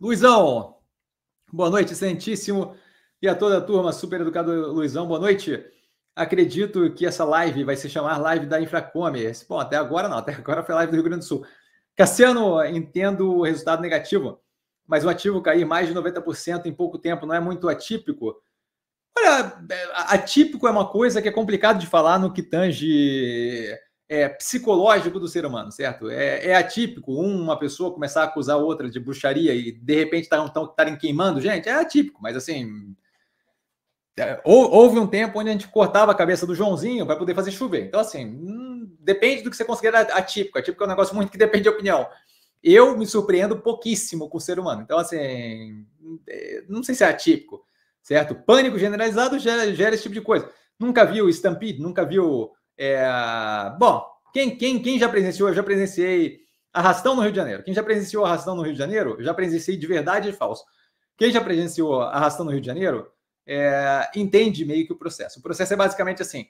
Luizão, boa noite, Santíssimo. E a toda a turma, super educado Luizão, boa noite. Acredito que essa live vai se chamar Live da Infracome. Bom, até agora não, até agora foi live do Rio Grande do Sul. Cassiano, entendo o resultado negativo, mas o ativo cair mais de 90% em pouco tempo não é muito atípico. Olha, é, atípico é uma coisa que é complicado de falar no que tange é, psicológico do ser humano, certo? É, é, atípico uma pessoa começar a acusar outra de bruxaria e de repente tá, estarem queimando, gente, é atípico, mas assim. É, houve um tempo onde a gente cortava a cabeça do Joãozinho para poder fazer chover. Então, assim, hum, depende do que você considera atípico. Atípico é um negócio muito que depende de opinião. Eu me surpreendo pouquíssimo com o ser humano. Então, assim, é, não sei se é atípico, certo? Pânico generalizado gera, gera esse tipo de coisa. Nunca viu Stampede, nunca viu é, bom, quem, quem, quem já presenciou, eu já presenciei arrastão no Rio de Janeiro. Quem já presenciou arrastão no Rio de Janeiro, eu já presenciei de verdade e falso. Quem já presenciou arrastão no Rio de Janeiro, é, entende meio que o processo. O processo é basicamente assim: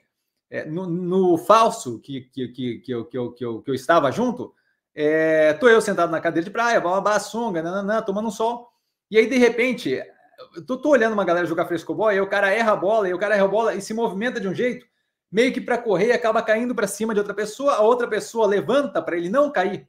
é, no, no, falso que, que, que, que, eu, que, eu, que, eu, que eu estava junto, é, tô eu sentado na cadeira de praia, babá, sunga, nananã, tomando um sol. E aí, de repente, eu tô, tô olhando uma galera jogar frescobol, e o cara erra a bola, e o cara erra a bola e se movimenta de um jeito meio que para correr e acaba caindo para cima de outra pessoa, a outra pessoa levanta para ele não cair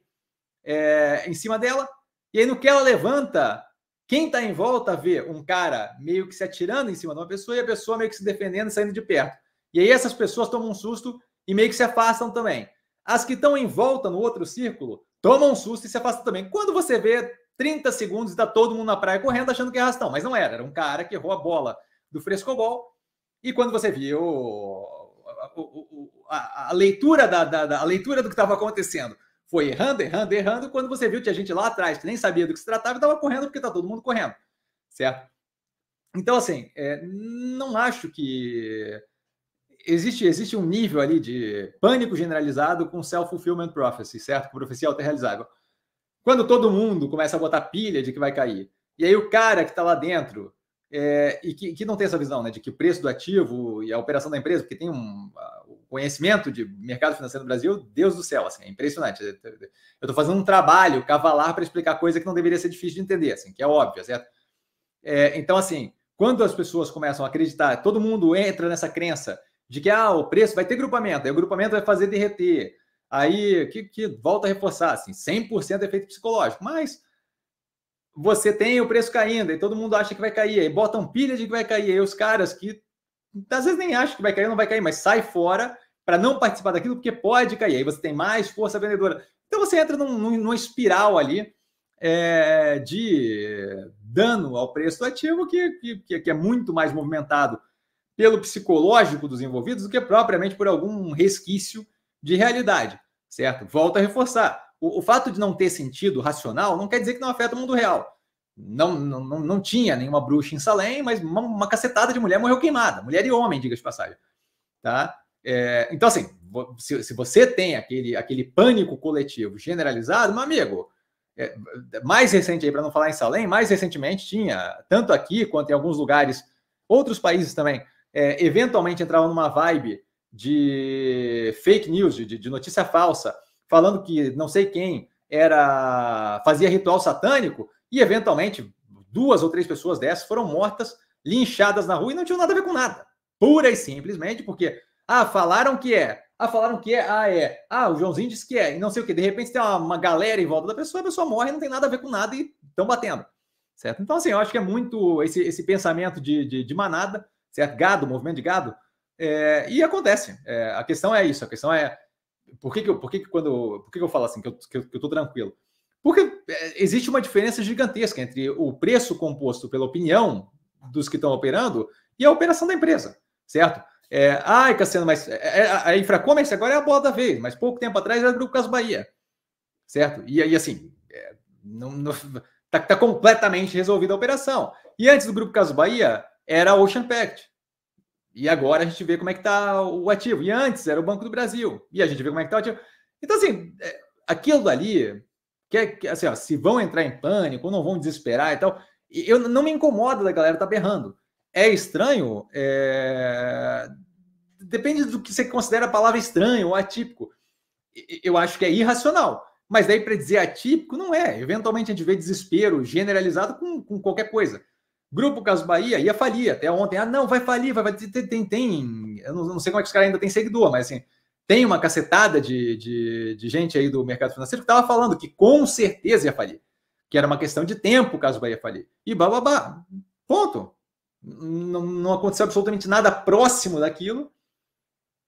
é, em cima dela, e aí no que ela levanta, quem está em volta vê um cara meio que se atirando em cima de uma pessoa e a pessoa meio que se defendendo e saindo de perto. E aí essas pessoas tomam um susto e meio que se afastam também. As que estão em volta no outro círculo tomam um susto e se afastam também. Quando você vê 30 segundos e está todo mundo na praia correndo achando que é arrastão, mas não era, era um cara que errou a bola do frescobol. E quando você viu a, a leitura da, da, da leitura do que estava acontecendo foi errando, errando, errando. Quando você viu, que tinha gente lá atrás que nem sabia do que se tratava estava correndo porque está todo mundo correndo, certo? Então, assim, é, não acho que existe, existe um nível ali de pânico generalizado com self-fulfillment prophecy, certo? Com profecia auto-realizável. Quando todo mundo começa a botar pilha de que vai cair, e aí o cara que está lá dentro é, e que, que, não tem essa visão né, de que o preço do ativo e a operação da empresa, porque tem um uh, conhecimento de mercado financeiro no Brasil, Deus do céu, assim, é impressionante. Eu estou fazendo um trabalho cavalar para explicar coisa que não deveria ser difícil de entender, assim, que é óbvio, é certo? É, então, assim, quando as pessoas começam a acreditar, todo mundo entra nessa crença de que ah, o preço vai ter grupamento, aí o grupamento vai fazer derreter. Aí, que, que volta a reforçar, assim, 100% é efeito psicológico, mas você tem o preço caindo e todo mundo acha que vai cair, aí botam pilha de que vai cair, aí os caras que às vezes nem acham que vai cair, não vai cair, mas sai fora para não participar daquilo porque pode cair, aí você tem mais força vendedora. Então você entra num, numa espiral ali é, de dano ao preço do ativo que, que, que é muito mais movimentado pelo psicológico dos envolvidos do que propriamente por algum resquício de realidade, certo? Volto a reforçar o, o, fato de não ter sentido racional não quer dizer que não afeta o mundo real. Não, não, não, não tinha nenhuma bruxa em Salem, mas uma, uma, cacetada de mulher morreu queimada. Mulher e homem, diga de passagem. Tá? É, então, assim, se, se, você tem aquele, aquele pânico coletivo generalizado, meu amigo, é, mais recente aí, para não falar em Salem, mais recentemente tinha, tanto aqui quanto em alguns lugares, outros países também, é, eventualmente entravam numa vibe de fake news, de, de notícia falsa, falando que não sei quem era fazia ritual satânico e eventualmente duas ou três pessoas dessas foram mortas, linchadas na rua e não tinham nada a ver com nada. Pura e simplesmente porque ah, falaram que é. Ah, falaram que é. Ah, é. Ah, o Joãozinho disse que é. E não sei o que. De repente tem uma, uma galera em volta da pessoa, a pessoa morre, não tem nada a ver com nada e estão batendo. Certo? Então, assim, eu acho que é muito esse, esse pensamento de, de, de manada, certo? Gado, movimento de gado. É, e acontece. É, a questão é isso. A questão é por que, que, eu, por que, que quando. Por que, que eu falo assim, que eu, que, eu, que eu tô tranquilo? Porque é, existe uma diferença gigantesca entre o preço composto pela opinião dos que estão operando e a operação da empresa, certo? É, ai, Cassiano, mas é, é, a Infracommerce agora é a bola da vez, mas pouco tempo atrás era o Grupo Caso Bahia, certo? E aí, assim, é, não, não, tá, tá completamente resolvida a operação. E antes do Grupo Caso Bahia, era a Ocean Pact, e agora a gente vê como é que está o ativo. E antes era o Banco do Brasil. E a gente vê como é que está o ativo. Então, assim, é, aquilo dali, que é, assim, ó, se vão entrar em pânico, ou não vão desesperar e tal, eu não me incomoda da galera tá berrando. É estranho? É... Depende do que você considera a palavra estranho ou atípico. Eu acho que é irracional. Mas daí para dizer atípico, não é. Eventualmente a gente vê desespero generalizado com, com qualquer coisa. Grupo Caso Bahia ia falir até ontem. Ah, não, vai falir, vai, vai tem, tem, tem. Eu não, não, sei como é que os caras ainda têm seguidor, mas assim, tem uma cacetada de, de, de gente aí do mercado financeiro que estava falando que com certeza ia falir. Que era uma questão de tempo caso o Bahia falir. E bababá. Ponto. Não, não aconteceu absolutamente nada próximo daquilo.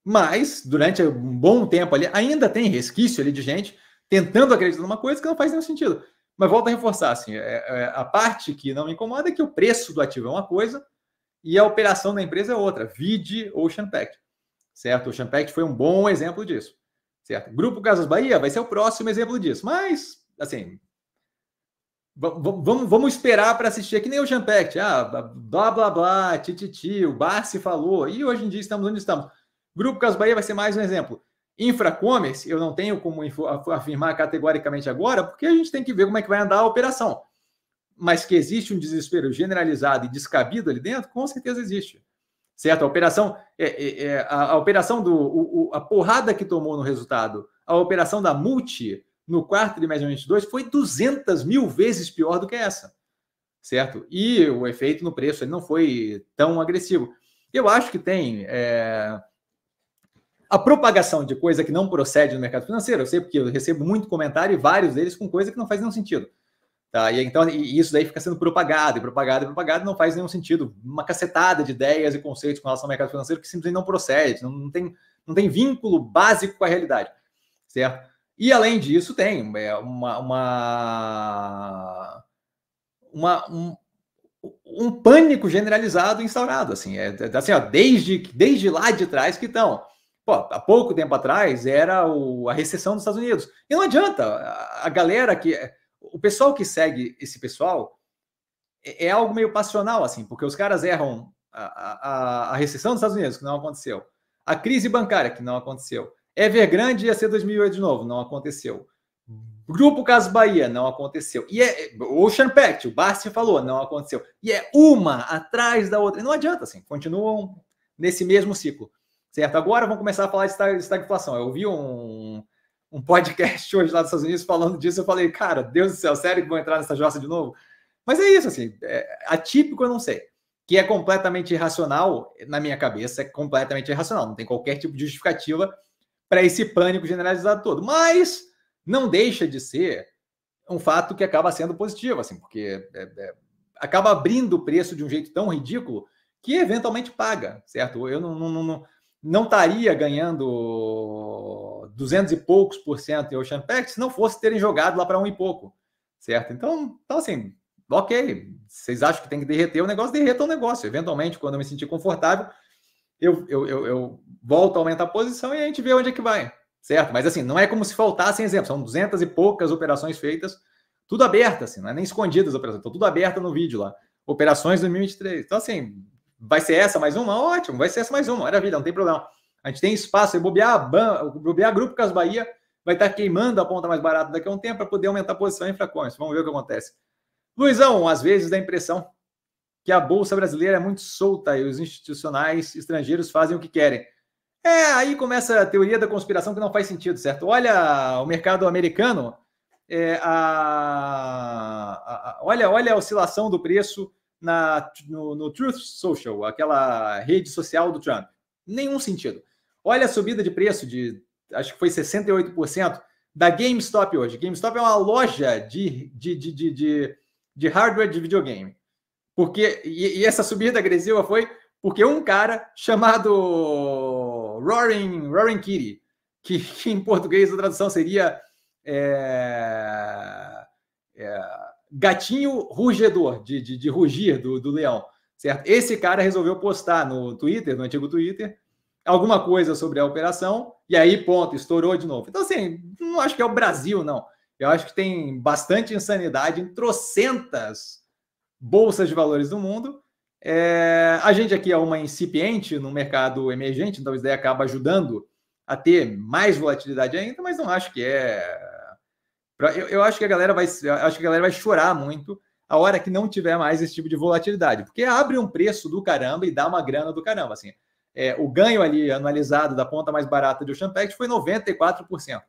Mas, durante um bom tempo ali, ainda tem resquício ali de gente tentando acreditar numa coisa que não faz nenhum sentido. Mas volta a reforçar, assim, é, é, a parte que não me incomoda é que o preço do ativo é uma coisa e a operação da empresa é outra. Vide Ocean Pact, certo? Ocean Pact foi um bom exemplo disso, certo? Grupo Casas Bahia vai ser o próximo exemplo disso, mas, assim, vamos, vamos esperar para assistir, é que nem o Ocean Pact, ah, blá, blá, blá, tititi, ti, ti, o Barsi falou, e hoje em dia estamos onde estamos. Grupo Casas Bahia vai ser mais um exemplo infra-commerce eu não tenho como afirmar categoricamente agora, porque a gente tem que ver como é que vai andar a operação. Mas que existe um desespero generalizado e descabido ali dentro, com certeza existe. Certo? A operação, é, é, é a, a, operação do. O, o, a porrada que tomou no resultado, a operação da multi no quarto de de 22 foi 200 mil vezes pior do que essa. Certo? E o efeito no preço ele não foi tão agressivo. Eu acho que tem. É, a propagação de coisa que não procede no mercado financeiro, eu sei porque eu recebo muito comentário e vários deles com coisa que não faz nenhum sentido. Tá? E então e isso daí fica sendo propagado, e propagado, e propagado, não faz nenhum sentido. Uma cacetada de ideias e conceitos com relação ao mercado financeiro que simplesmente não procede, não, não tem, não tem vínculo básico com a realidade, certo? E além disso, tem é, uma, uma, uma um, um, pânico generalizado instaurado, assim, é, é assim ó, desde, desde lá de trás que estão. Pô, há pouco tempo atrás era o, a recessão dos Estados Unidos. E não adianta, a, a galera que. O pessoal que segue esse pessoal é, é algo meio passional, assim, porque os caras erram a, a, a, recessão dos Estados Unidos, que não aconteceu. A crise bancária, que não aconteceu. Evergrande ia ser 2008 de novo, não aconteceu. Grupo Caso Bahia, não aconteceu. E é Ocean Pact, o Bastia falou, não aconteceu. E é uma atrás da outra. Não adianta, assim, continuam nesse mesmo ciclo. Certo? Agora vamos começar a falar de estagflação. Eu vi um, um podcast hoje lá dos Estados Unidos falando disso. Eu falei, cara, Deus do céu, sério que vão entrar nessa jossa de novo? Mas é isso, assim, é atípico eu não sei. Que é completamente irracional, na minha cabeça, é completamente irracional. Não tem qualquer tipo de justificativa para esse pânico generalizado todo. Mas não deixa de ser um fato que acaba sendo positivo, assim, porque é, é, acaba abrindo o preço de um jeito tão ridículo que eventualmente paga, certo? Eu não, não, não, não estaria ganhando 200 e poucos por cento em Ocean Pact se não fosse terem jogado lá para um e pouco, certo? Então, então, assim, ok, vocês acham que tem que derreter o negócio, derreta o negócio. Eventualmente, quando eu me sentir confortável, eu, eu, eu, eu volto a aumentar a posição e a gente vê onde é que vai, certo? Mas, assim, não é como se faltassem exemplo, são 200 e poucas operações feitas, tudo aberta, assim, não é nem escondidas as operações, estão tá tudo aberto no vídeo lá. Operações 2023. Então, assim, Vai ser essa mais uma? Ótimo, vai ser essa mais uma, maravilha, não tem problema. A gente tem espaço, e bobear, ban... bobear grupo Cas Bahia vai estar queimando a ponta mais barata daqui a um tempo para poder aumentar a posição em fracões. Vamos ver o que acontece. Luizão, às vezes dá a impressão que a Bolsa Brasileira é muito solta e os institucionais estrangeiros fazem o que querem. É, aí começa a teoria da conspiração que não faz sentido, certo? Olha o mercado americano, é, a, a, olha, olha a oscilação do preço na, no, no Truth Social, aquela rede social do Trump. Nenhum sentido. Olha a subida de preço de, acho que foi 68% da GameStop hoje. GameStop é uma loja de, de, de, de, de hardware de videogame. Porque, e, e, essa subida agressiva foi porque um cara chamado Roaring, Roaring Kitty, que, que em português a tradução seria é, é, gatinho rugedor, de, de, de rugir do, do leão, certo? Esse cara resolveu postar no Twitter, no antigo Twitter, alguma coisa sobre a operação, e aí, ponto, estourou de novo. Então, assim, não acho que é o Brasil, não. Eu acho que tem bastante insanidade em trocentas bolsas de valores do mundo. É... a gente aqui é uma incipiente no mercado emergente, então isso daí acaba ajudando a ter mais volatilidade ainda, mas não acho que é eu, eu, acho que a galera vai, acho que a galera vai chorar muito a hora que não tiver mais esse tipo de volatilidade, porque abre um preço do caramba e dá uma grana do caramba, assim. É, o ganho ali anualizado da ponta mais barata de Oceanpact foi 94%.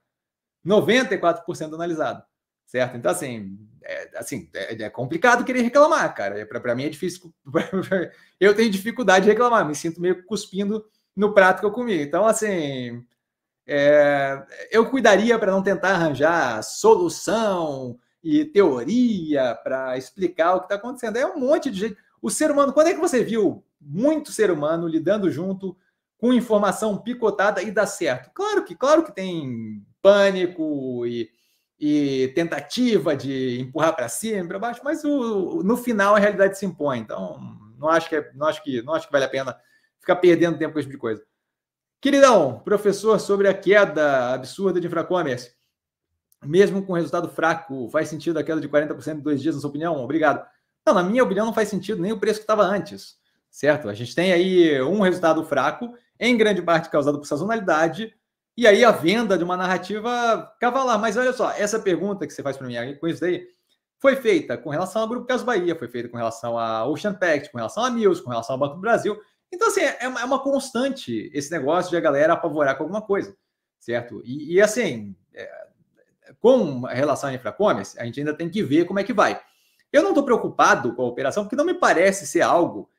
94% analisado, certo? Então, assim, é, assim, é, é complicado querer reclamar, cara. É, Para mim é difícil. eu tenho dificuldade de reclamar, me sinto meio cuspindo no prato que eu comi. Então, assim, é, eu cuidaria para não tentar arranjar solução e teoria para explicar o que está acontecendo. É um monte de gente. O ser humano, quando é que você viu muito ser humano lidando junto com informação picotada e dá certo? Claro que, claro que tem pânico e, e tentativa de empurrar para cima, para baixo, mas o, no final a realidade se impõe. Então, não acho que, é, não acho que, não acho que vale a pena ficar perdendo tempo com esse tipo de coisa. Queridão, professor, sobre a queda absurda de Infracommerce, mesmo com resultado fraco, faz sentido a queda de 40% em dois dias, na sua opinião? Obrigado. Não, na minha opinião, não faz sentido nem o preço que estava antes, certo? A gente tem aí um resultado fraco, em grande parte causado por sazonalidade, e aí a venda de uma narrativa cavalar. Mas olha só, essa pergunta que você faz para mim com isso daí foi feita com relação ao Grupo Caso Bahia, foi feita com relação a Ocean Pact, com relação a Mills, com relação ao Banco do Brasil. Então, assim, é, é, é uma constante esse negócio de a galera apavorar com alguma coisa, certo? E, e assim, é, com relação à Infracommerce, a gente ainda tem que ver como é que vai. Eu não estou preocupado com a operação, porque não me parece ser algo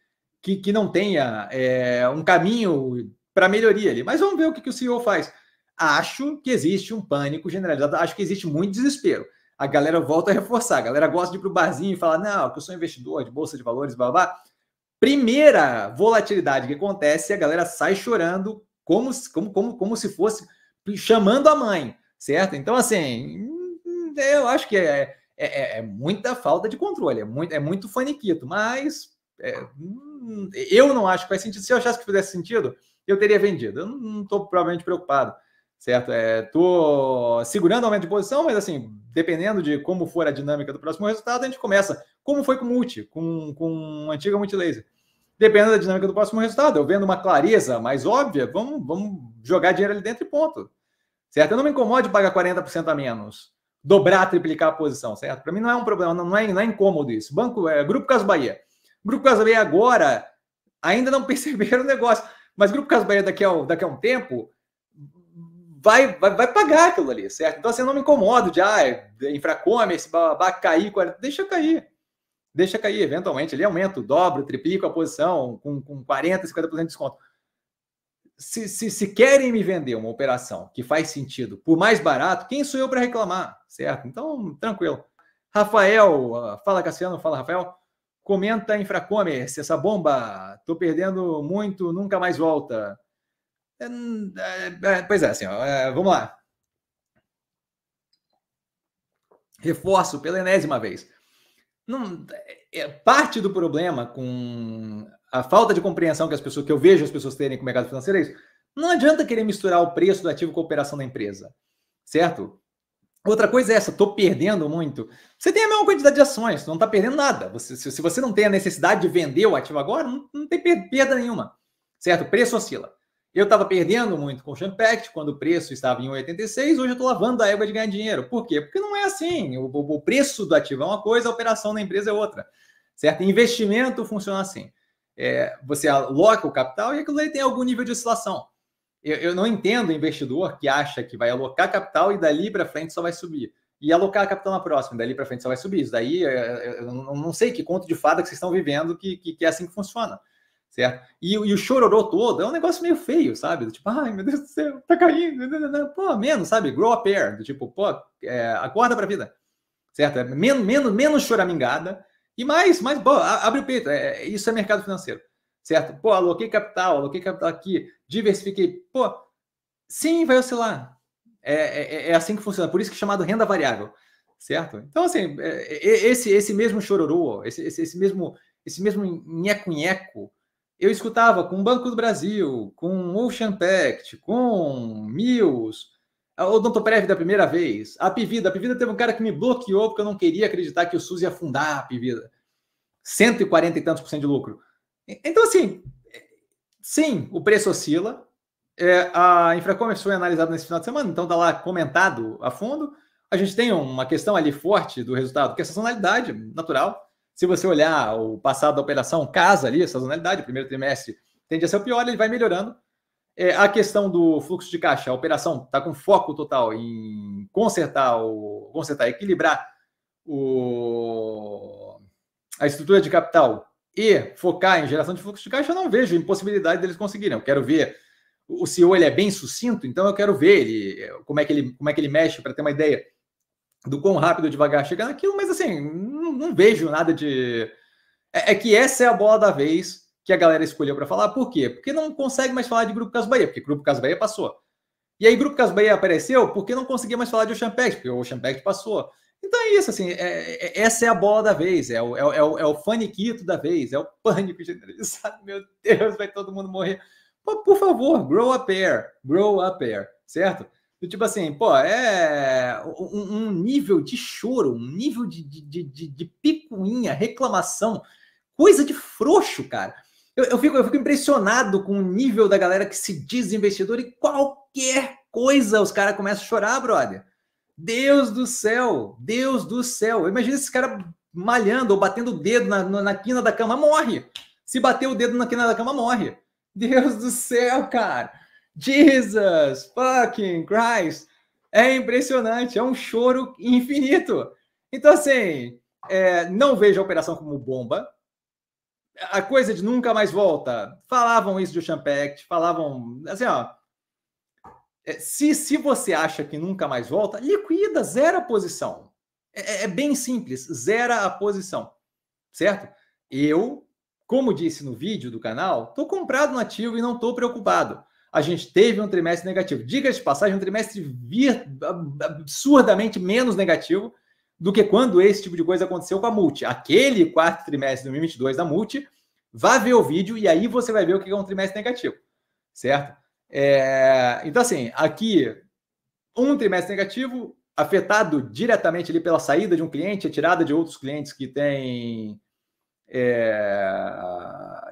que, que não tenha é, um caminho para melhoria ali. Mas vamos ver o que, que o CEO faz. Acho que existe um pânico generalizado, acho que existe muito desespero. A galera volta a reforçar, a galera gosta de ir para o barzinho e falar: não, que eu sou investidor de bolsa de valores, blá blá. blá Primeira volatilidade que acontece, a galera sai chorando como, como, como, como se fosse chamando a mãe, certo? Então, assim, eu acho que é, é, é, é muita falta de controle, é muito, é muito faniquito, mas é, hum, eu não acho que faz sentido. Se eu achasse que fizesse sentido, eu teria vendido. Eu não estou provavelmente preocupado, certo? Estou é, segurando o aumento de posição, mas assim, dependendo de como for a dinâmica do próximo resultado, a gente começa. Como foi com o Multi, com, com a antiga Multilaser. Dependendo da dinâmica do próximo resultado, eu vendo uma clareza mais óbvia, vamos, vamos jogar dinheiro ali dentro e ponto. Certo? Eu não me incomodo de pagar 40% a menos, dobrar, triplicar a posição, certo? Para mim não é um problema, não é, não é incômodo isso. Banco, é, Grupo Caso Bahia. Grupo Caso Bahia agora ainda não perceberam o negócio, mas Grupo Caso Bahia daqui a, daqui a um tempo vai, vai, vai pagar aquilo ali, certo? Então você assim, não me incomodo de, ah, é, infracome, esse babá cair, deixa cair deixa cair, eventualmente ele aumenta, dobra, triplica a posição com, com 40%, 50% de desconto. Se, se, se, querem me vender uma operação que faz sentido por mais barato, quem sou eu para reclamar, certo? Então, tranquilo. Rafael, ah, fala Cassiano, fala Rafael. Comenta Infracommerce, essa bomba, tô perdendo muito, nunca mais volta. É, é, é, pois é, assim, ó, é, vamos lá. Reforço pela enésima vez não, é, é parte do problema com a falta de compreensão que as pessoas que eu vejo as pessoas terem com o mercado financeiro é isso. Não adianta querer misturar o preço do ativo com a operação da empresa, certo? Outra coisa é essa, estou perdendo muito. Você tem a mesma quantidade de ações, não está perdendo nada. Você, se, se, você não tem a necessidade de vender o ativo agora, não, não tem perda nenhuma, certo? O preço oscila. Eu estava perdendo muito com o Champact quando o preço estava em 86. hoje eu estou lavando a égua de ganhar dinheiro. Por quê? Porque não é assim. O, o, preço do ativo é uma coisa, a operação da empresa é outra. Certo? Investimento funciona assim. É, você aloca o capital e aquilo aí tem algum nível de oscilação. Eu, eu não entendo investidor que acha que vai alocar capital e dali para frente só vai subir. E alocar capital na próxima, dali para frente só vai subir. Isso daí, é, é, eu, eu, eu não sei que conto de fada que vocês estão vivendo que, que, que é assim que funciona certo? E, e, o chororô todo é um negócio meio feio, sabe? Tipo, ai, meu Deus do céu, tá caindo. Né, né, né. Pô, menos, sabe? Grow a pair. Tipo, pô, é, acorda pra vida, certo? É menos, menos, menos choramingada e mais, mais, pô, abre o peito. É, é, isso é mercado financeiro, certo? Pô, aloquei capital, aloquei capital aqui, diversifiquei. Pô, sim, vai oscilar. É, é, é, é assim que funciona. Por isso que é chamado renda variável, certo? Então, assim, esse, esse mesmo chororô, esse, esse, esse mesmo esse mesmo nheco-nheco, eu escutava com o Banco do Brasil, com Ocean Pact, com Mills, o Doutor Odontoprev da primeira vez, a Pivida. A Pivida teve um cara que me bloqueou porque eu não queria acreditar que o SUS ia afundar a Pivida. 140 e tantos por cento de lucro. Então, assim, sim, o preço oscila. É, a Infracommerce foi analisada nesse final de semana, então está lá comentado a fundo. A gente tem uma questão ali forte do resultado, que é a sazonalidade natural. Se você olhar o passado da operação, casa ali, a sazonalidade, o primeiro trimestre tende a ser o pior, ele vai melhorando. É, a questão do fluxo de caixa, a operação está com foco total em consertar, o, consertar equilibrar o, a estrutura de capital e focar em geração de fluxo de caixa, eu não vejo impossibilidade deles conseguirem. Eu quero ver. O CEO ele é bem sucinto, então eu quero ver ele, como, é que ele, como é que ele mexe para ter uma ideia do quão rápido devagar chega naquilo, mas assim, não, não vejo nada de. É, é, que essa é a bola da vez que a galera escolheu para falar. Por quê? Porque não consegue mais falar de Grupo Caso Bahia, porque Grupo Caso Bahia passou. E aí Grupo Caso Bahia apareceu porque não conseguia mais falar de Ocean Pact, porque o Ocean Pact passou. Então é isso, assim, é, é, essa é a bola da vez, é o, é, o, é o é faniquito da vez, é o pânico generalizado. Meu Deus, vai todo mundo morrer. por favor, grow a pair, grow a pair, certo? Do tipo assim, pô, é um, um, nível de choro, um nível de, de, de, de picuinha, reclamação, coisa de frouxo, cara. Eu, eu, fico, eu fico impressionado com o nível da galera que se diz investidor e qualquer coisa os caras começam a chorar, brother. Deus do céu, Deus do céu. Imagina esse cara malhando ou batendo o dedo na, na, na quina da cama, morre. Se bater o dedo na quina da cama, morre. Deus do céu, cara. Jesus fucking Christ. É impressionante, é um choro infinito. Então, assim, é, não vejo a operação como bomba. A coisa de nunca mais volta. Falavam isso de Champact, falavam. Assim, ó. É, se, se você acha que nunca mais volta, liquida, zera a posição. É, é, é bem simples, zera a posição. Certo? Eu, como disse no vídeo do canal, estou comprado no ativo e não estou preocupado a gente teve um trimestre negativo. Diga de passagem, um trimestre vir, absurdamente menos negativo do que quando esse tipo de coisa aconteceu com a Multi. Aquele quarto trimestre de 2022 da Multi, vá ver o vídeo e aí você vai ver o que é um trimestre negativo, certo? É, então, assim, aqui, um trimestre negativo afetado diretamente ali pela saída de um cliente, a tirada de outros clientes que têm é,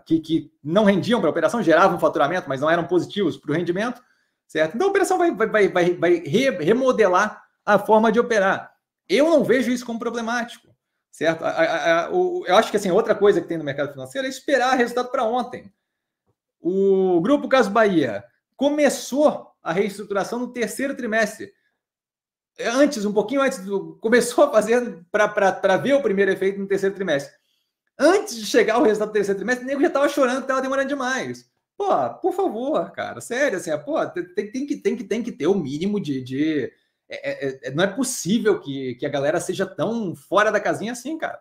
que, que não rendiam para a operação, geravam faturamento, mas não eram positivos para o rendimento, certo? Então a operação vai, vai, vai, vai re, remodelar a forma de operar. Eu não vejo isso como problemático, certo? A, a, a, o, eu acho que assim, outra coisa que tem no mercado financeiro é esperar resultado para ontem. O Grupo Caso Bahia começou a reestruturação no terceiro trimestre. Antes, um pouquinho antes, do, começou a fazer para ver o primeiro efeito no terceiro trimestre. Antes de chegar o resultado do terceiro trimestre, o nego já estava chorando que estava demorando demais. Pô, por favor, cara, sério, assim, é, pô, tem, tem, que, tem, que, tem que ter o mínimo de. de... É é, é, é, não é possível que, que a galera seja tão fora da casinha assim, cara.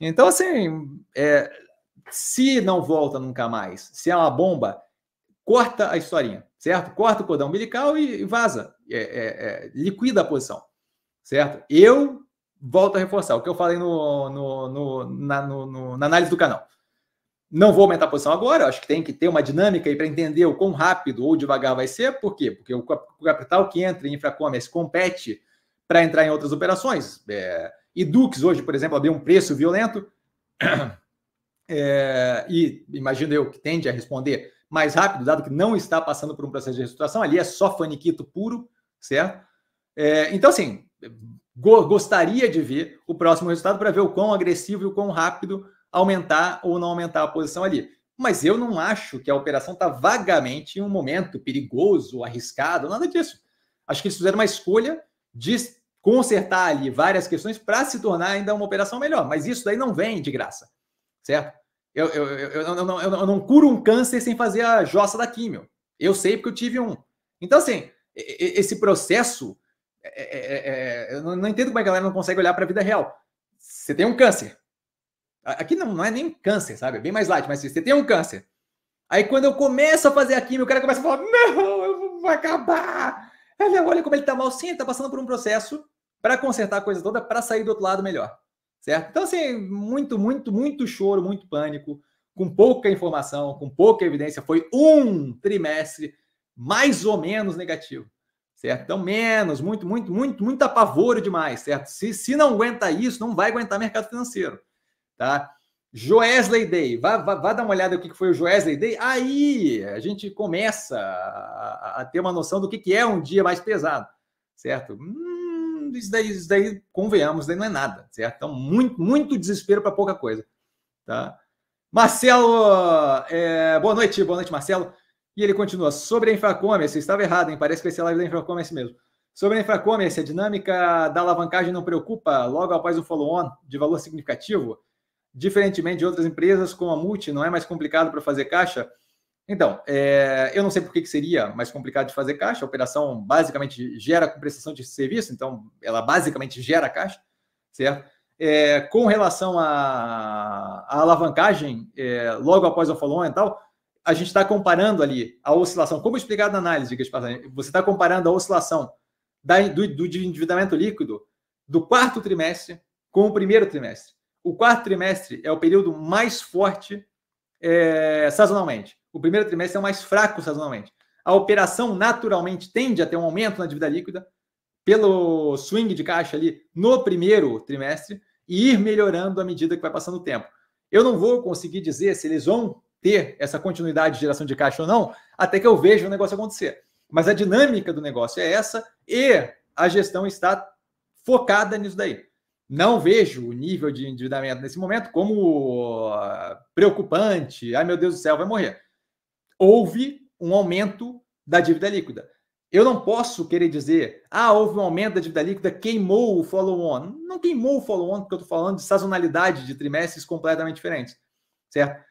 Então, assim, é, se não volta nunca mais, se é uma bomba, corta a historinha, certo? Corta o cordão umbilical e, e vaza, é, é, liquida a posição, certo? Eu volto a reforçar o que eu falei no, no, no, na, no na, análise do canal. Não vou aumentar a posição agora, acho que tem que ter uma dinâmica aí para entender o quão rápido ou devagar vai ser, por quê? Porque o capital que entra em infracommerce compete para entrar em outras operações. É, e Dux hoje, por exemplo, abriu um preço violento, é, e imagino eu que tende a responder mais rápido, dado que não está passando por um processo de reestruturação, ali é só faniquito puro, certo? É, então, assim, gostaria de ver o próximo resultado para ver o quão agressivo e o quão rápido aumentar ou não aumentar a posição ali. Mas eu não acho que a operação está vagamente em um momento perigoso, arriscado, nada disso. Acho que eles fizeram uma escolha de consertar ali várias questões para se tornar ainda uma operação melhor. Mas isso daí não vem de graça, certo? Eu, eu, eu, eu, não, eu, não, curo um câncer sem fazer a jossa da químio. Eu sei porque eu tive um. Então, assim, esse processo é é, é, é, é, eu não entendo como a galera não consegue olhar para a vida real. Você tem um câncer. Aqui não, não é nem câncer, sabe? É bem mais light, mas você tem um câncer. Aí quando eu começo a fazer a química, o cara começa a falar: não, eu vou acabar. Ele olha como ele tá mal. Sim, ele tá passando por um processo para consertar a coisa toda, para sair do outro lado melhor. Certo? Então, assim, muito, muito, muito choro, muito pânico, com pouca informação, com pouca evidência. Foi um trimestre mais ou menos negativo certo? Então, menos, muito, muito, muito, muito apavoro demais, certo? Se, se não aguenta isso, não vai aguentar mercado financeiro, tá? Joesley Day, vá, vá, vá dar uma olhada o que foi o Joesley Day, aí a gente começa a, a, ter uma noção do que, que é um dia mais pesado, certo? Hum, isso, daí, isso daí, convenhamos, isso daí não é nada, certo? Então, muito, muito desespero para pouca coisa, tá? Marcelo, é, boa noite, boa noite, Marcelo. E ele continua, sobre a Infracommerce, estava errado, hein? Parece que vai ser live da Infracommerce mesmo. Sobre a Infracommerce, a dinâmica da alavancagem não preocupa logo após o follow-on de valor significativo? Diferentemente de outras empresas como a Multi, não é mais complicado para fazer caixa? Então, é, eu não sei por que, que seria mais complicado de fazer caixa. A operação basicamente gera com prestação de serviço, então ela basicamente gera caixa, certo? É, com relação à alavancagem, é, logo após o follow-on e tal, a gente está comparando ali a oscilação, como explicado na análise, diga passagem, você está comparando a oscilação da, do, do endividamento líquido do quarto trimestre com o primeiro trimestre. O quarto trimestre é o período mais forte é, sazonalmente. O primeiro trimestre é o mais fraco sazonalmente. A operação naturalmente tende a ter um aumento na dívida líquida pelo swing de caixa ali no primeiro trimestre e ir melhorando à medida que vai passando o tempo. Eu não vou conseguir dizer se eles vão ter essa continuidade de geração de caixa ou não, até que eu veja o negócio acontecer. Mas a dinâmica do negócio é essa e a gestão está focada nisso daí. Não vejo o nível de endividamento nesse momento como ah, preocupante. Ai meu Deus do céu, vai morrer. Houve um aumento da dívida líquida. Eu não posso querer dizer, ah, houve um aumento da dívida líquida, queimou o follow-on. Não queimou o follow-on, porque eu estou falando de sazonalidade de trimestres completamente diferentes, certo?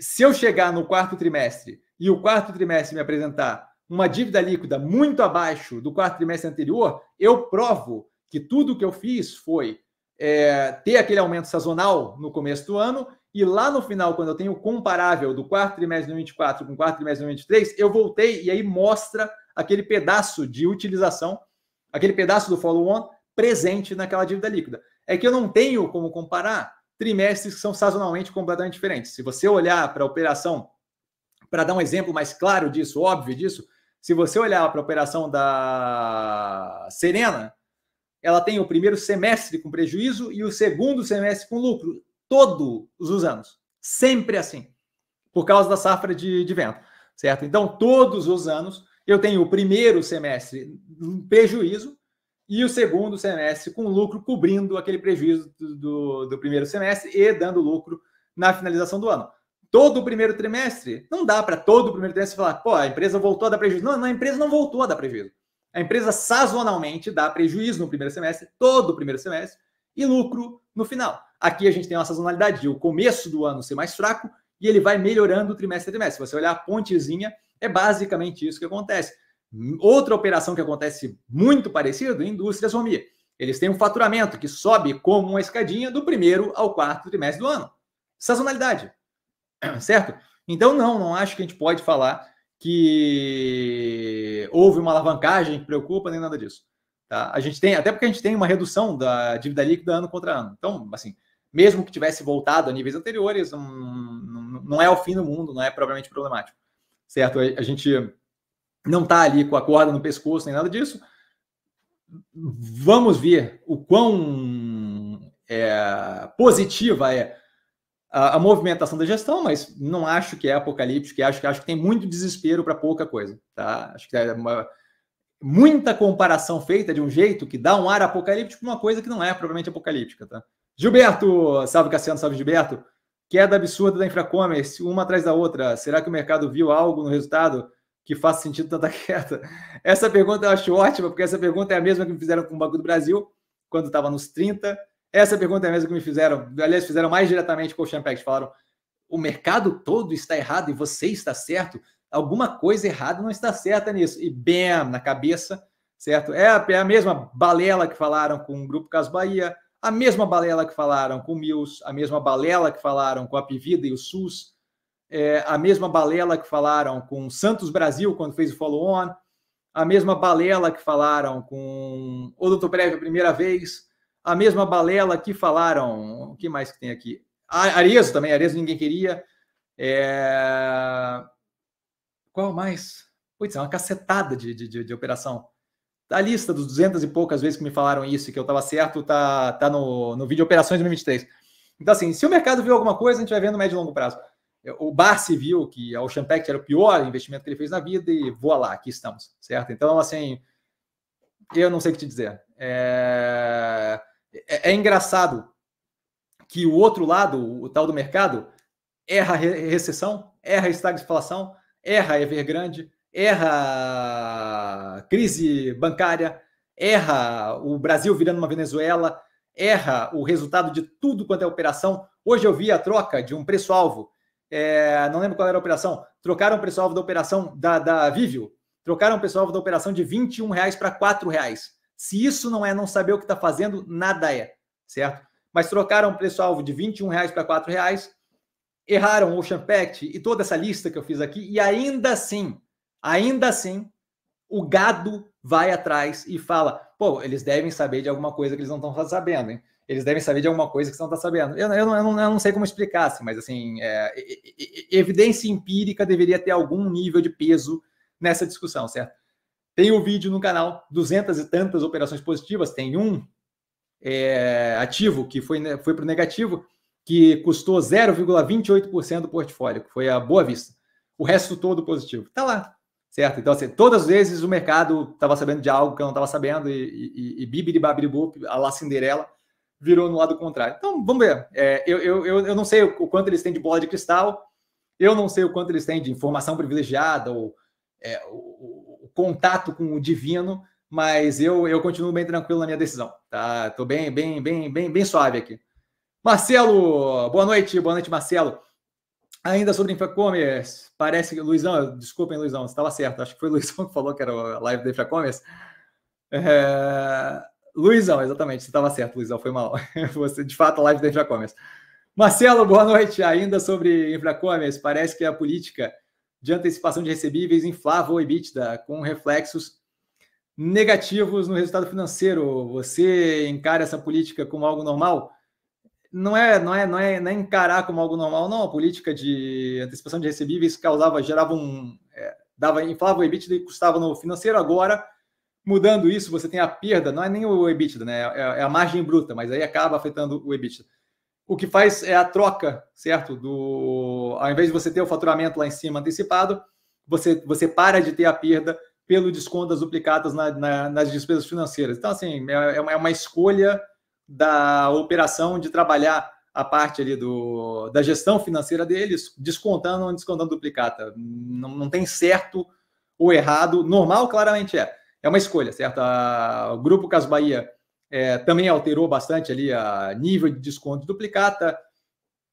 se eu chegar no quarto trimestre e o quarto trimestre me apresentar uma dívida líquida muito abaixo do quarto trimestre anterior, eu provo que tudo que eu fiz foi é, ter aquele aumento sazonal no começo do ano e lá no final, quando eu tenho o comparável do quarto trimestre de 2024 com o quarto trimestre de 2023, eu voltei e aí mostra aquele pedaço de utilização, aquele pedaço do follow-on presente naquela dívida líquida. É que eu não tenho como comparar trimestres que são sazonalmente completamente diferentes. Se você olhar para a operação, para dar um exemplo mais claro disso, óbvio disso, se você olhar para a operação da Serena, ela tem o primeiro semestre com prejuízo e o segundo semestre com lucro, todos os anos. Sempre assim, por causa da safra de, de vento, certo? Então, todos os anos, eu tenho o primeiro semestre prejuízo e o segundo semestre com lucro cobrindo aquele prejuízo do, do primeiro semestre e dando lucro na finalização do ano. Todo o primeiro trimestre, não dá para todo o primeiro trimestre falar, pô, a empresa voltou a dar prejuízo. Não, não, a empresa não voltou a dar prejuízo. A empresa sazonalmente dá prejuízo no primeiro semestre, todo o primeiro semestre, e lucro no final. Aqui a gente tem uma sazonalidade de o começo do ano ser mais fraco e ele vai melhorando trimestre a trimestre. Se você olhar a pontezinha, é basicamente isso que acontece. Outra operação que acontece muito parecido, indústrias Romi. Eles têm um faturamento que sobe como uma escadinha do primeiro ao quarto trimestre do ano. Sazonalidade. Certo? Então, não, não acho que a gente pode falar que houve uma alavancagem que preocupa, nem nada disso. Tá? A gente tem, até porque a gente tem uma redução da dívida líquida ano contra ano. Então, assim, mesmo que tivesse voltado a níveis anteriores, não, não é o fim do mundo, não é propriamente problemático. Certo? A gente não está ali com a corda no pescoço nem nada disso. Vamos ver o quão é, positiva é a, a, movimentação da gestão, mas não acho que é apocalíptico, acho, acho que tem muito desespero para pouca coisa. Tá? Acho que é uma, muita comparação feita de um jeito que dá um ar apocalíptico para uma coisa que não é propriamente apocalíptica. Tá? Gilberto, salve Cassiano, salve Gilberto. Queda absurda da Infracommerce, uma atrás da outra. Será que o mercado viu algo no resultado? que faça sentido tanta queda? Essa pergunta eu acho ótima, porque essa pergunta é a mesma que me fizeram com o Banco do Brasil, quando estava nos 30. Essa pergunta é a mesma que me fizeram, aliás, fizeram mais diretamente com o Champex. Falaram: o mercado todo está errado e você está certo. Alguma coisa errada não está certa nisso. E bem na cabeça, certo? É a, é a mesma balela que falaram com o Grupo Cas Bahia, a mesma balela que falaram com o Mills, a mesma balela que falaram com a Pivida e o SUS é, a mesma balela que falaram com Santos Brasil quando fez o follow-on, a mesma balela que falaram com Doutor Prévio a primeira vez, a mesma balela que falaram. O que mais que tem aqui? Arezo também, Arezo ninguém queria. É... Qual mais? Putz, é uma cacetada de, de, de, operação. A lista dos duzentas e poucas vezes que me falaram isso e que eu estava certo tá, tá no, no vídeo Operações 2023. Então, assim, se o mercado viu alguma coisa, a gente vai vendo no médio e longo prazo o Bar Civil, que a é Ocean Champec, era o pior investimento que ele fez na vida, e voa lá, aqui estamos, certo? Então, assim, eu não sei o que te dizer. É, é, é engraçado que o outro lado, o tal do mercado, erra recessão, erra estagflação, erra Evergrande, erra crise bancária, erra o Brasil virando uma Venezuela, erra o resultado de tudo quanto é operação. Hoje eu vi a troca de um preço-alvo é, não lembro qual era a operação. Trocaram o preço-alvo da operação da, da Vivio. Trocaram o preço-alvo da operação de 21 reais para 4 reais. Se isso não é não saber o que está fazendo, nada é, certo? Mas trocaram o preço-alvo de 21 reais para 4 reais, erraram o Ocean Pact e toda essa lista que eu fiz aqui, e ainda assim, ainda assim, o gado vai atrás e fala: pô, eles devem saber de alguma coisa que eles não estão sabendo, hein? eles devem saber de alguma coisa que você não está sabendo. Eu, eu, não, eu, não, eu, não, sei como explicar, assim, mas assim, é, evidência empírica deveria ter algum nível de peso nessa discussão, certo? Tem o um vídeo no canal, duzentas e tantas operações positivas, tem um é, ativo que foi, né, foi para o negativo, que custou 0,28% do portfólio, que foi a Boa Vista. O resto todo positivo. Está lá, certo? Então, assim, todas as vezes o mercado estava sabendo de algo que eu não estava sabendo, e, e, e a lá Cinderela, virou no lado contrário. Então, vamos ver. É, eu, eu, eu não sei o quanto eles têm de bola de cristal, eu não sei o quanto eles têm de informação privilegiada ou é, o, o, contato com o divino, mas eu, eu continuo bem tranquilo na minha decisão. Tá? estou bem, bem, bem, bem, bem suave aqui. Marcelo, boa noite, boa noite, Marcelo. Ainda sobre Infracommerce, parece que Luizão, desculpem, Luizão, estava certo, acho que foi o Luizão que falou que era a live do Infracommerce. É... Luizão, exatamente, você estava certo, Luizão, foi mal. Você, de fato, a live da Infracommerce. Marcelo, boa noite. Ainda sobre Infracommerce, parece que a política de antecipação de recebíveis inflava o EBITDA, com reflexos negativos no resultado financeiro. Você encara essa política como algo normal? Não é, não é, não é, não é encarar como algo normal, não. A política de antecipação de recebíveis causava, gerava um, é, dava, inflava o EBITDA e custava no financeiro. Agora Mudando isso, você tem a perda, não é nem o EBITDA, né? É, é a margem bruta, mas aí acaba afetando o EBITDA. O que faz é a troca, certo? Do, ao invés de você ter o faturamento lá em cima antecipado, você, você para de ter a perda pelo desconto das duplicatas na, na, nas despesas financeiras. Então, assim, é, é, uma, é uma escolha da operação de trabalhar a parte ali do, da gestão financeira deles, descontando ou descontando duplicata. Não, não tem certo ou errado. Normal, claramente é é uma escolha, certo? A, o grupo Cas Bahia é, também alterou bastante ali a nível de desconto duplicata.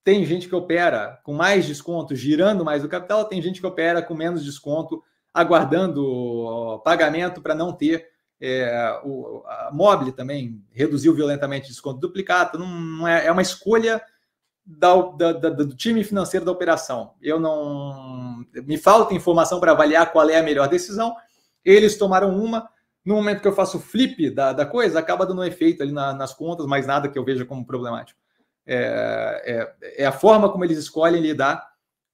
Tem gente que opera com mais desconto, girando mais o capital, tem gente que opera com menos desconto, aguardando pagamento para não ter. É, o, a Mobile também reduziu violentamente o desconto duplicata. Não, não é, é uma escolha da, da, da, do time financeiro da operação. Eu não. Me falta informação para avaliar qual é a melhor decisão. Eles tomaram uma. No momento que eu faço flip da, da coisa, acaba dando um efeito ali na, nas contas, mas nada que eu veja como problemático. É, é, é, a forma como eles escolhem lidar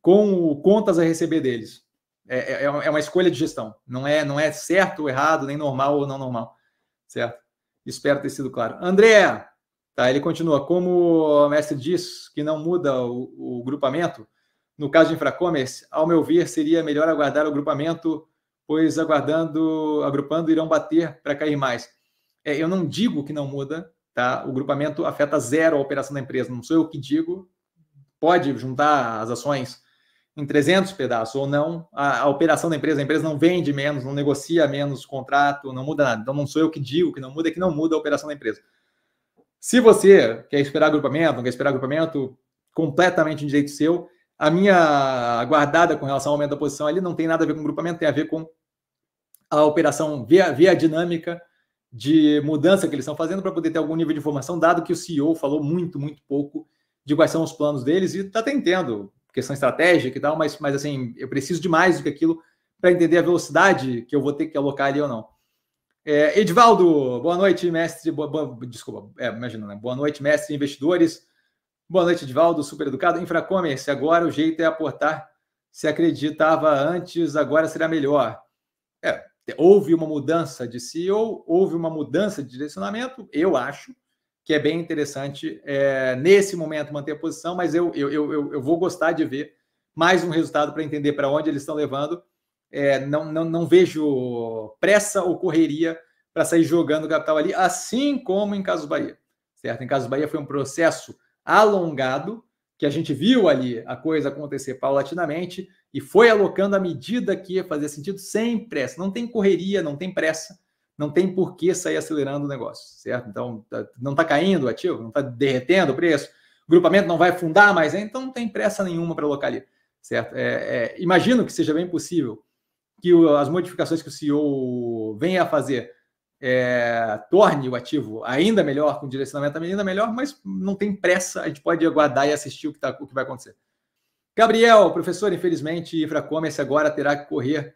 com o contas a receber deles. É, é, é, é, uma escolha de gestão. Não é, não é certo ou errado, nem normal ou não normal. Certo? Espero ter sido claro. André, tá, ele continua. Como o mestre diz que não muda o, o grupamento, no caso de Infracommerce, ao meu ver, seria melhor aguardar o grupamento pois aguardando, agrupando, irão bater para cair mais. É, eu não digo que não muda, tá? O grupamento afeta zero a operação da empresa, não sou eu que digo. Pode juntar as ações em 300 pedaços ou não, a, a operação da empresa, a empresa não vende menos, não negocia menos contrato, não muda nada. Então não sou eu que digo que não muda, é que não muda a operação da empresa. Se você quer esperar agrupamento, não quer esperar agrupamento, completamente em direito seu, a minha guardada com relação ao aumento da posição ali não tem nada a ver com o grupamento, tem a ver com a operação, ver, ver a dinâmica de mudança que eles estão fazendo para poder ter algum nível de informação, dado que o CEO falou muito, muito pouco de quais são os planos deles e está tentando questão estratégica e tal, mas, mas assim, eu preciso de mais do que aquilo para entender a velocidade que eu vou ter que alocar ali ou não. É, Edivaldo, boa noite, mestre. Boa, boa, desculpa, é, imagina, né? Boa noite, mestre, investidores. Boa noite, Edvaldo, super educado. Infracommerce, agora o jeito é aportar. Se acreditava antes, agora será melhor. É, houve uma mudança de CEO, houve uma mudança de direcionamento, eu acho que é bem interessante é, nesse momento manter a posição, mas eu, eu, eu, eu vou gostar de ver mais um resultado para entender para onde eles estão levando. É, não, não, não vejo pressa ou correria para sair jogando capital ali, assim como em Casos Bahia. Certo? Em Casos Bahia foi um processo alongado, que a gente viu ali a coisa acontecer paulatinamente e foi alocando à medida que fazer sentido, sem pressa. Não tem correria, não tem pressa, não tem por que sair acelerando o negócio, certo? Então, tá, não está caindo o ativo, não está derretendo o preço, o grupamento não vai fundar mais, né? então não tem pressa nenhuma para alocar ali, certo? É, é, imagino que seja bem possível que as modificações que o CEO venha a fazer é, torne o ativo ainda melhor, com direcionamento ainda melhor, mas não tem pressa, a gente pode aguardar e assistir o que, tá, o que vai acontecer. Gabriel, professor, infelizmente, Infracommerce agora terá que correr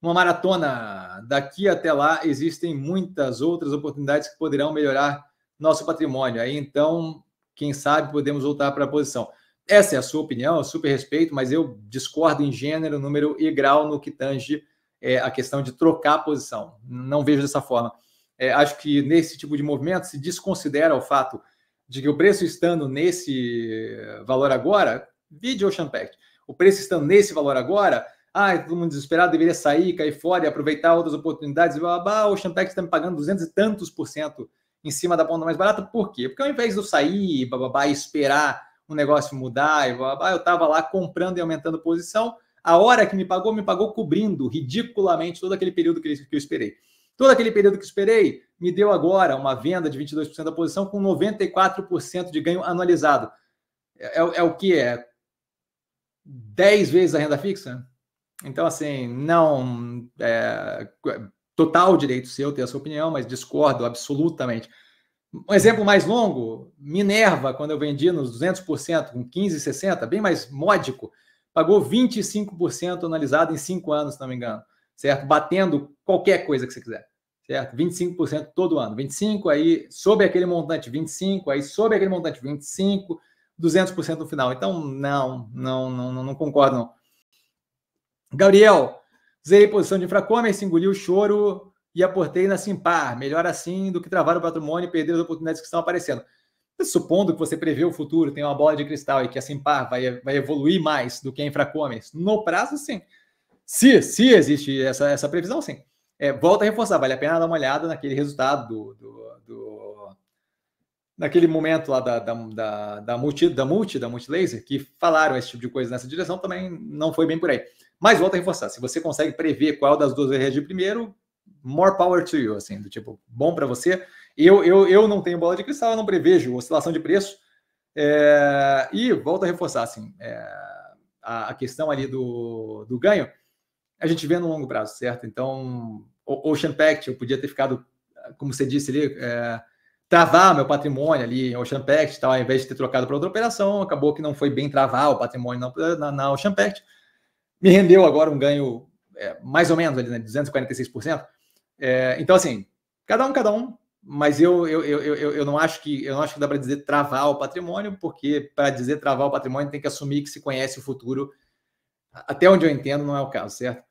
uma maratona. Daqui até lá existem muitas outras oportunidades que poderão melhorar nosso patrimônio. Aí então, quem sabe podemos voltar para a posição. Essa é a sua opinião, eu super respeito, mas eu discordo em gênero, número e grau no que tange é, a questão de trocar a posição. Não vejo dessa forma. É, acho que nesse tipo de movimento se desconsidera o fato de que o preço estando nesse eh, valor agora, vídeo Ocean Pact, o preço estando nesse valor agora, ah, todo mundo desesperado deveria sair, cair fora e aproveitar outras oportunidades, blá, blá, blá, o Ocean Pact está me pagando 200 e tantos por cento em cima da ponta mais barata, por quê? Porque ao invés de eu sair blá, blá, blá, e esperar o um negócio mudar, e blá, blá, eu estava lá comprando e aumentando posição, a hora que me pagou, me pagou cobrindo ridiculamente todo aquele período que eu esperei. Todo aquele período que esperei me deu agora uma venda de 22% da posição com 94% de ganho anualizado. É, é, é, o que é? 10 vezes a renda fixa? Então, assim, não. É, total direito seu ter a sua opinião, mas discordo absolutamente. Um exemplo mais longo, Minerva, quando eu vendi nos 200%, com 15,60, bem mais módico, pagou 25% analisado em 5 anos, se não me engano, certo? Batendo qualquer coisa que você quiser, certo? 25% todo ano. 25, aí sob aquele montante, 25, aí sob aquele montante, 25, 200% no final. Então, não, não, não, não concordo, não. Gabriel, zerei posição de infracommerce, engoli o choro e aportei na Simpar. Melhor assim do que travar o patrimônio e perder as oportunidades que estão aparecendo. Supondo que você prevê o futuro, tem uma bola de cristal e que a Simpar vai, vai evoluir mais do que a Infracomes, no prazo, sim. Se, se existe essa, essa previsão, sim. É, volta a reforçar, vale a pena dar uma olhada naquele resultado do, do, do naquele momento lá da, da, da, da multi, da multi, da multilaser, que falaram esse tipo de coisa nessa direção, também não foi bem por aí. Mas volta a reforçar, se você consegue prever qual das duas vai reagir primeiro, more power to you, assim, do tipo, bom para você. Eu, eu, eu não tenho bola de cristal, eu não prevejo oscilação de preço. É, e volto a reforçar assim, é, a, a, questão ali do, do ganho, a gente vê no longo prazo, certo? Então, Ocean Pact, eu podia ter ficado, como você disse ali, é, travar meu patrimônio ali em Ocean Pact, tal, ao invés de ter trocado para outra operação, acabou que não foi bem travar o patrimônio na, na, na Ocean Pact. Me rendeu agora um ganho é, mais ou menos ali, né, 246%. É, então, assim, cada um, cada um, mas eu, eu, eu, eu, eu não acho que eu não acho que dá para dizer travar o patrimônio, porque para dizer travar o patrimônio tem que assumir que se conhece o futuro. Até onde eu entendo, não é o caso, certo?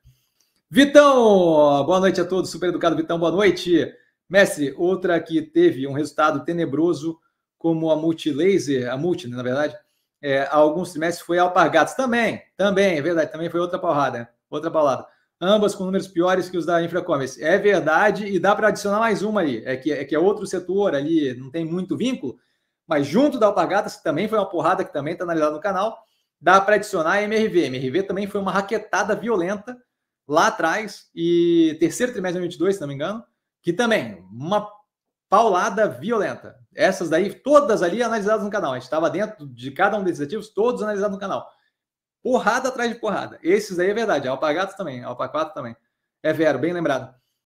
Vitão, boa noite a todos, super educado Vitão, boa noite. Mestre, outra que teve um resultado tenebroso como a Multilaser, a Multi, né, na verdade, é, há alguns trimestres foi Alpargatas também, também, é verdade, também foi outra porrada, outra paulada ambas com números piores que os da InfraCommerce. É verdade, e dá para adicionar mais uma aí, é que, é que é outro setor ali, não tem muito vínculo, mas junto da Alpagatas, que também foi uma porrada que também está analisada no canal, dá para adicionar a MRV. A MRV também foi uma raquetada violenta lá atrás, e terceiro trimestre de 2022, se não me engano, que também, uma paulada violenta. Essas daí, todas ali analisadas no canal. A gente estava dentro de cada um desses ativos, todos analisados no canal. Porrada atrás de porrada. Esses aí é verdade. Alpa Gato também, Alpa 4 também. É Vero, bem lembrado.